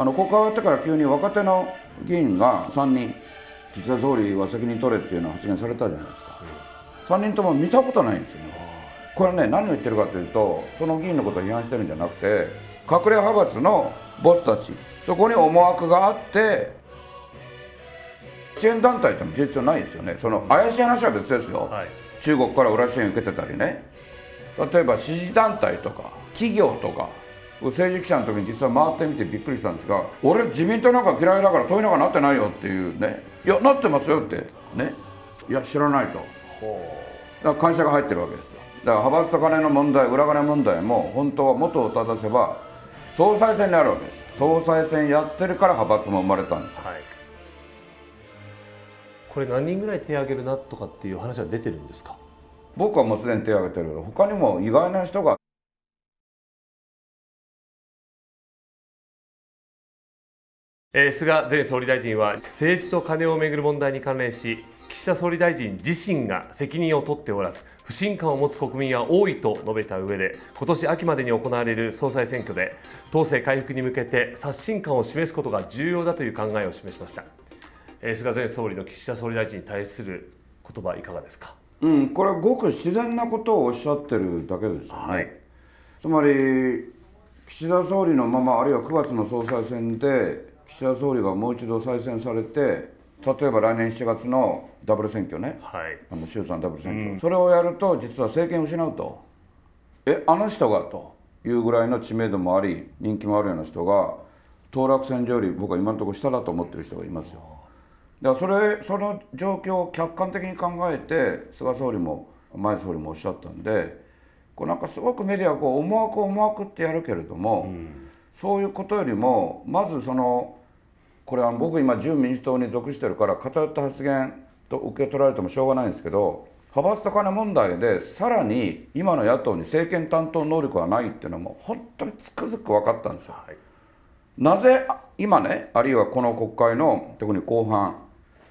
あの国会終わってから急に若手の議員が3人岸田総理は責任取れっていうのを発言されたじゃないですか、うん、3人とも見たことないんですよねこれね何を言ってるかというとその議員のことを批判してるんじゃなくて隠れ派閥のボスたちそこに思惑があって支援団体っても事実はないですよねその怪しい話は別ですよ、はい、中国から裏支援受けてたりね例えば支持団体とか企業とか政治記者の時に実は回ってみてびっくりしたんですが俺自民党なんか嫌いだから問いなんかなってないよっていうねいやなってますよってねいや知らないとだから会社が入ってるわけですよだから派閥と金の問題裏金問題も本当は元を正せば総裁選になるわけです総裁選やってるから派閥も生まれたんです、はい、これ何人ぐらい手を挙げるなとかっていう話は出てるんですか僕はもうすでに手を挙げてる他にも意外な人が菅前総理大臣は政治と金をめぐる問題に関連し岸田総理大臣自身が責任を取っておらず不信感を持つ国民は多いと述べた上で今年秋までに行われる総裁選挙で党勢回復に向けて刷新感を示すことが重要だという考えを示しました菅前総理の岸田総理大臣に対する言葉いかがですか、うん、これはごく自然なことをおっしゃってるだけですよね、はい、つまり岸田総理のままあるいは9月の総裁選で岸田総理がもう一度再選されて例えば来年7月のダブル選挙ね、はい、あの衆参ダブル選挙、うん、それをやると実は政権を失うとえあの人がというぐらいの知名度もあり人気もあるような人が当落選上より僕は今のところ下だと思ってる人がいますよだからそれその状況を客観的に考えて菅総理も前総理もおっしゃったんでこうなんかすごくメディアはこう思惑思惑ってやるけれども、うん、そういうことよりもまずそのこれは僕今自由民主党に属してるから偏った発言と受け取られてもしょうがないんですけど派閥と金問題でさらに今の野党に政権担当能力がないっていうのも本当につくづく分かったんですよ。はい、なぜ今ねあるいはこの国会の特に後半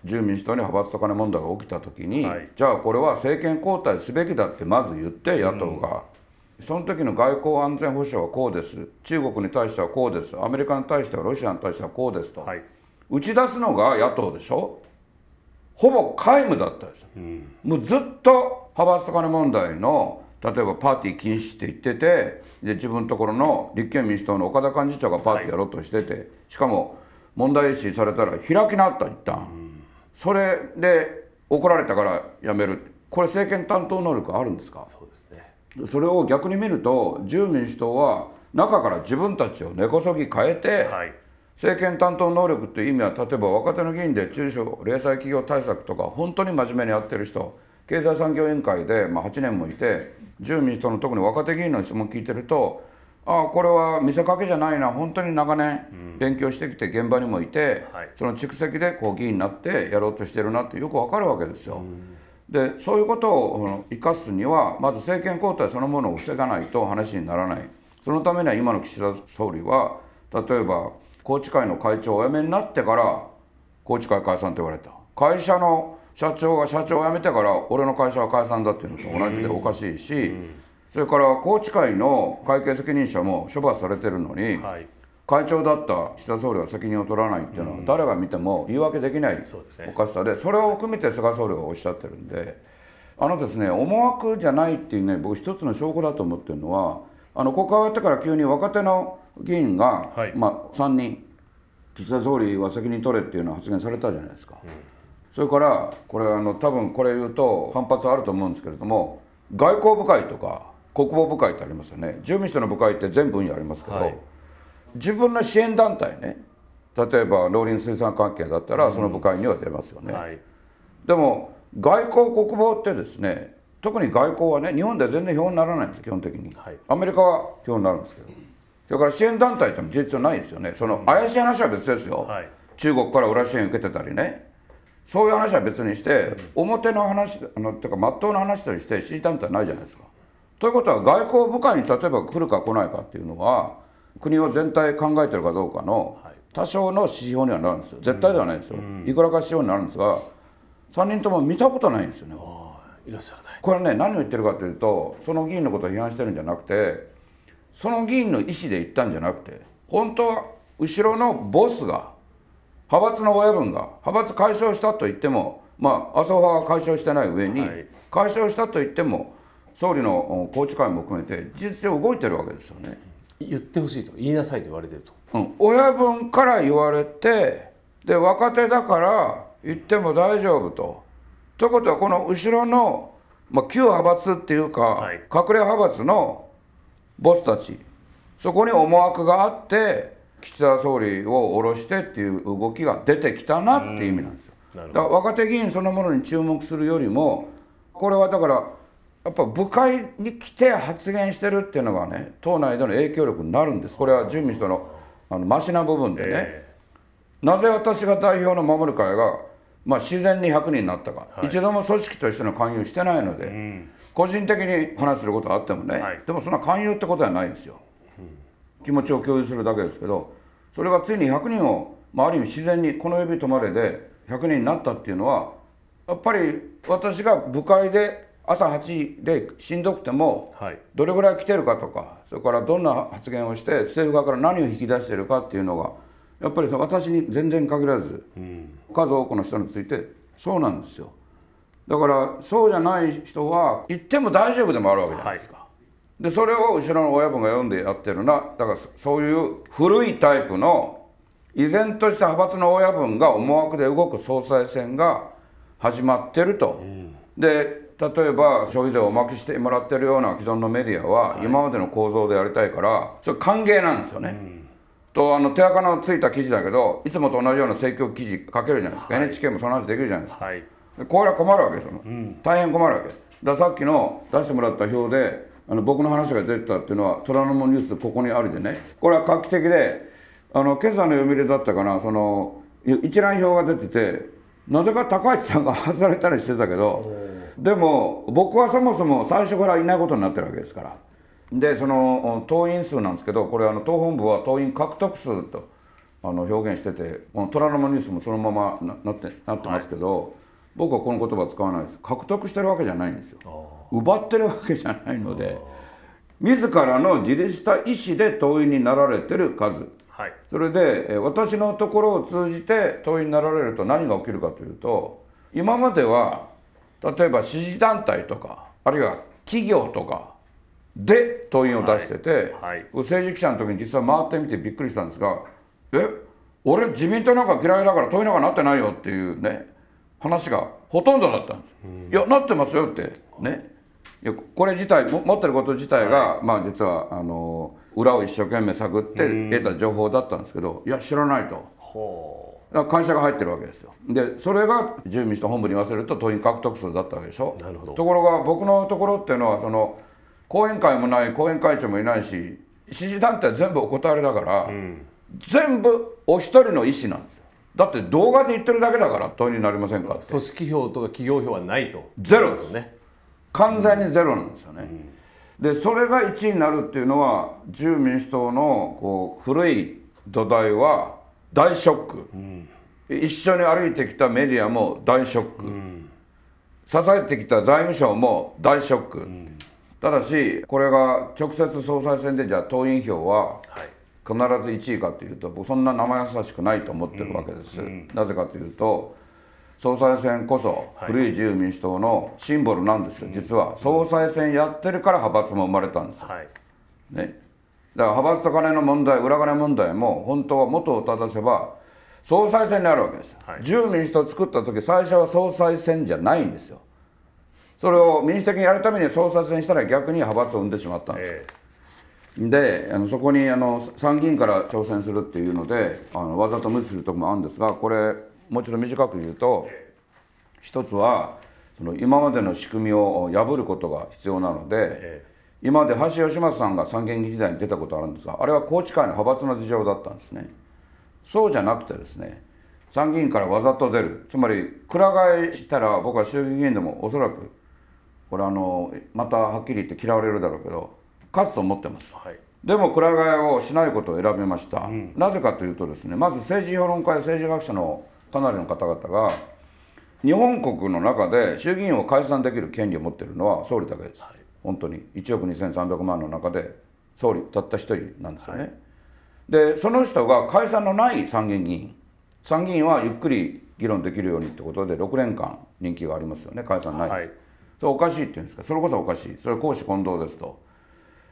自由民主党に派閥と金問題が起きた時に、はい、じゃあこれは政権交代すべきだってまず言って野党が。うんその時の外交安全保障はこうです中国に対してはこうですアメリカに対してはロシアに対してはこうですと、はい、打ち出すのが野党でしょほぼ皆無だったです、うん、もうずっと派閥と金問題の例えばパーティー禁止って言っててで自分のところの立憲民主党の岡田幹事長がパーティーやろうとしてて、はい、しかも問題視されたら開きなった一旦、うん、それで怒られたからやめるこれ政権担当能力あるんですかそうですねそれを逆に見ると自由民主党は中から自分たちを根こそぎ変えて、はい、政権担当能力っていう意味は例えば若手の議員で中小零細企業対策とか本当に真面目にやってる人経済産業委員会で、まあ、8年もいて自由民主党の特に若手議員の質問聞いてるとああこれは見せかけじゃないな本当に長年勉強してきて現場にもいて、うんはい、その蓄積でこう議員になってやろうとしてるなってよくわかるわけですよ。うんでそういうことを生かすにはまず政権交代そのものを防がないと話にならないそのためには今の岸田総理は例えば宏池会の会長をお辞めになってから宏池会解散と言われた会社の社長が社長を辞めてから俺の会社は解散だっていうのと同じでおかしいし、それから宏池会の会計責任者も処罰されてるのに、はい会長だった岸田総理は責任を取らないっていうのは、誰が見ても言い訳できないおかしさで、それを含めて菅総理がおっしゃってるんで、あのですね、思惑じゃないっていうね、僕、一つの証拠だと思ってるのは、あの国会終わってから急に若手の議員が、まあ、3人、岸田総理は責任取れっていうのは発言されたじゃないですか。それからこれあの多分これ言うと反発あると思うんですけれども外交部会とか国防部会ってありますよね。住民室の部会って全部にありますけど、はい自分の支援団体ね例えば農林水産関係だったらその部会には出ますよね、うんはい、でも外交国防ってですね特に外交はね日本では全然票にならないんです基本的に、はい、アメリカは票になるんですけどだから支援団体っても事実はないですよねその怪しい話は別ですよ、はい、中国から裏支援受けてたりねそういう話は別にして、表の話あのてか真っ当な話として支持団体ないじゃないですかということは外交部会に例えば来るか来ないかっていうのは国を全体考えてるかどうかの多少の指標にはなるんですよ絶対ではないんですよ、いくらか指標になるんですが3人とも見たことないんですよねいらっしゃらないこれね何を言ってるかというとその議員のことを批判してるんじゃなくてその議員の意思で言ったんじゃなくて本当は後ろのボスが派閥の親分が派閥解消したと言ってもまあ麻生派は解消してない上に、解消したと言っても総理の宏池会も含めて事実上動いてるわけですよね。言ってほしいと言いなさいと言われてると、うん、親分から言われてで若手だから言っても大丈夫と。ということはこの後ろの、まあ、旧派閥っていうか、はい、隠れ派閥のボスたちそこに思惑があって岸田総理を下ろしてっていう動きが出てきたなっていう意味なんですよ。だから若手議員そのものに注目するよりもこれはだからやっぱ部会に来て発言してるっていうのがね党内での影響力になるんですこれは準備し主のあのマシな部分でね、えー、なぜ私が代表の守る会が、まあ、自然に100人になったか、はい、一度も組織としての勧誘してないので、うん、個人的に話することあってもね、はい、でもそんな勧誘ってことはないんですよ、うん、気持ちを共有するだけですけどそれがついに100人を、まあ、ある意味自然にこの指止まれで100人になったっていうのはやっぱり私が部会で朝8時でしんどくても、どれぐらい来てるかとかそれからどんな発言をして政府側から何を引き出してるかっていうのがやっぱり私に全然限らず、数多くの人についてそうなんですよだからそうじゃない人は言っても大丈夫でもあるわけじゃないですか、はい、でそれを後ろの親分が読んでやってるなだからそういう古いタイプの依然として派閥の親分が思惑で動く総裁選が始まってると、うん、で例えば消費税をおまけしてもらってるような既存のメディアは、今までの構造でやりたいからそれ歓迎なんですよね、うん、とあの手垢のついた記事だけどいつもと同じような政局記事書けるじゃないですか、はい、NHK もその話できるじゃないですか、はい、これは困るわけですよ、うん、大変困るわけださっきの出してもらった表であの僕の話が出てたっていうのは虎ノ門ニュースここにありでねこれは画期的であの今朝の読売だったかなその一覧表が出ててなぜか高市さんが 外されたりしてたけどでも僕はそもそも最初からいないことになってるわけですからでその党員数なんですけどこれあの党本部は党員獲得数とあの表現しててこの虎ノ門ニュースもそのままなってなってますけど、はい、僕はこの言葉使わないです獲得してるわけじゃないんですよ奪ってるわけじゃないので自らの自立した意思で党員になられてる数、はい、それで私のところを通じて党員になられると何が起きるかというと今までは例えば支持団体とかあるいは企業とかで党員を出してて、はいはい、政治記者の時に実は回ってみてびっくりしたんですが「え俺自民党なんか嫌いだから党員なんかなってないよ」っていうね話がほとんどだったんです。うん、いやなってますよってね。いやこれ自体持ってること自体が、はい、まあ実はあの裏を一生懸命探って得た情報だったんですけど、いや知らないと。会社が入ってるわけですよでそれが自由民主党本部に言わせると党員獲得数だったわけでしょなるほどところが僕のところっていうのはその後援会もない後援会長もいないし支持団体全部お断りだから、うん、全部お一人の意思なんですよだって動画で言ってるだけだから党員になりませんかって組織票とか企業票はないとゼロですね完全にゼロなんですよね、うんうん、でそれが1位になるっていうのは自由民主党のこう古い土台は大ショック、うん、一緒に歩いてきたメディアも大ショック、うん、支えてきた財務省も大ショック、うん、ただしこれが直接総裁選でじゃあ党員票は必ず1位かというと僕そんな生優しくないと思ってるわけです、なぜかというと総裁選こそ古い自由民主党のシンボルなんですよ、実は総裁選やってるから派閥も生まれたんです、はい、ねだから派閥と金の問題、裏金問題も本当は元を正せば総裁選になるわけです自由民主党作った時最初は総裁選じゃないんですよ、それを民主的にやるために総裁選したら逆に派閥を生んでしまったんです。えー、であのそこにあの参議院から挑戦するっていうのであのわざと無視するところもあるんですがこれもうちょっと短く言うと、一つはその今までの仕組みを破ることが必要なので、え今まで橋芳正さんが参議院議時代に出たことあるんですがあれは宏池会の派閥の事情だったんですねそうじゃなくてですね参議院からわざと出るつまりくら替えしたら僕は衆議院議員でもおそらくこれあのまたはっきり言って嫌われるだろうけど勝つと思ってます、はい、でもくら替えをしないことを選びました、うん、なぜかというとですねまず政治評論家や政治学者のかなりの方々が日本国の中で衆議院を解散できる権利を持っているのは総理だけです、はい本当に1億2300万の中で総理たった一人なんですよね、はい、でその人が解散のない参議院議員参議院はゆっくり議論できるようにってことで6年間人気がありますよね解散ない、はい、それおかしいって言うんですかそれこそおかしいそれ公私混同ですと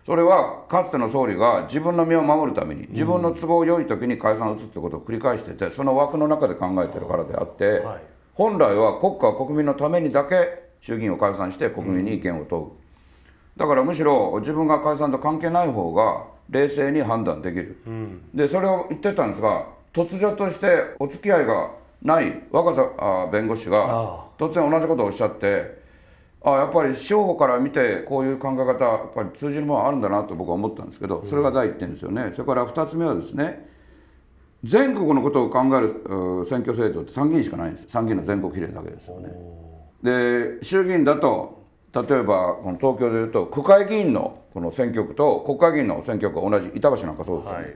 それはかつての総理が自分の身を守るために自分の都合良い時に解散を打つってことを繰り返しててその枠の中で考えてるからであって、はい、本来は国家国民のためにだけ衆議院を解散して国民に意見を問う、うんだからむしろ自分が解散と関係ない方が冷静に判断できる、うん、でそれを言ってたんですが突如としてお付き合いがない若狭弁護士が突然同じことをおっしゃってあやっぱり司法から見てこういう考え方やっぱり通じるものあるんだなと僕は思ったんですけどそれが第一点ですよね、うん、それから2つ目はですね全国のことを考える選挙制度って参議院しかないんです参議院の全国比例だけですよねで衆議院だと例えばこの東京でいうと区会議員のこの選挙区と国会議員の選挙区が同じ板橋なんかそうですよね、はい、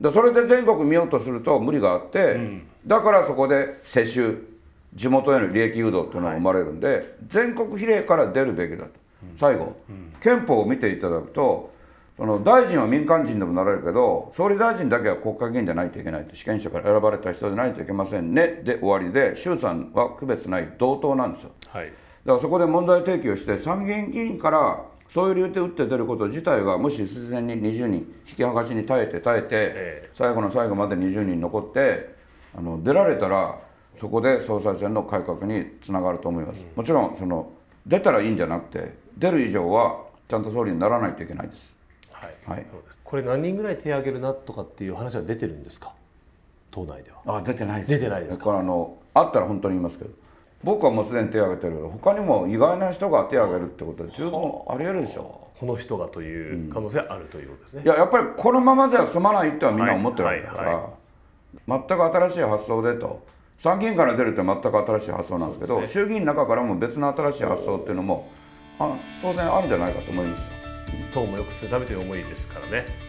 でそれで全国見ようとすると無理があって、うん、だからそこで世襲地元への利益誘導っていうのが生まれるんで、はい、全国比例から出るべきだと、うん、最後、うん、憲法を見ていただくとその大臣は民間人でもなれるけど総理大臣だけは国会議員でないといけないと験者から選ばれた人でないといけませんねで終わりで衆参は区別ない同等なんですよ。はいからそこで問題提起をして参議院議員からそういう理由で打って出ること自体がもし必然に20人引き剥がしに耐えて耐えて最後の最後まで20人残ってあの出られたらそこで総裁選の改革につながると思います。もちろんその出たらいいんじゃなくて出る以上はちゃんと総理にならないといけないです。はい。はい、これ何人ぐらい手挙げるなとかっていう話は出てるんですか。党内では。あ出てないです。出てないですこれあのあったら本当に言いますけど。僕はもうすでに手を挙げてるけど他にも意外な人が手を挙げるってことは十分あり得るでしょこの人がという可能性あるということですね、うん、いややっぱりこのままでは済まないってはみんな思ってるわけだから、はいはいはい、全く新しい発想でと参議院から出るって全く新しい発想なんですけど、ね、衆議院の中からも別の新しい発想っていうのもあ当然あるんじゃないかと思いますよ。党もよくするためという思いですからね。